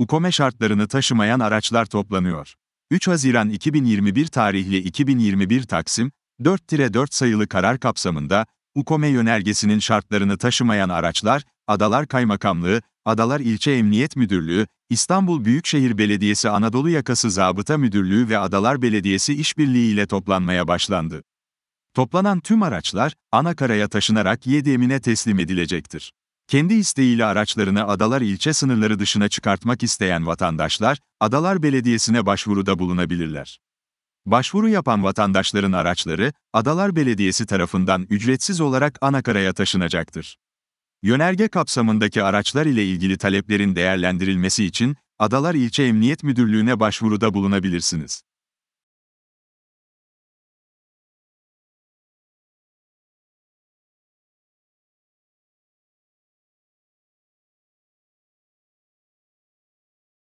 UKOME şartlarını taşımayan araçlar toplanıyor. 3 Haziran 2021 tarihli 2021 Taksim 4-4 sayılı karar kapsamında UKOME yönergesinin şartlarını taşımayan araçlar, Adalar Kaymakamlığı, Adalar İlçe Emniyet Müdürlüğü, İstanbul Büyükşehir Belediyesi Anadolu Yakası Zabıta Müdürlüğü ve Adalar Belediyesi işbirliği ile toplanmaya başlandı. Toplanan tüm araçlar, anakaraya taşınarak Yedemine teslim edilecektir. Kendi isteğiyle araçlarını adalar ilçe sınırları dışına çıkartmak isteyen vatandaşlar, Adalar Belediyesi'ne başvuruda bulunabilirler. Başvuru yapan vatandaşların araçları, Adalar Belediyesi tarafından ücretsiz olarak anakaraya taşınacaktır. Yönerge kapsamındaki araçlar ile ilgili taleplerin değerlendirilmesi için, Adalar İlçe Emniyet Müdürlüğü'ne başvuruda bulunabilirsiniz.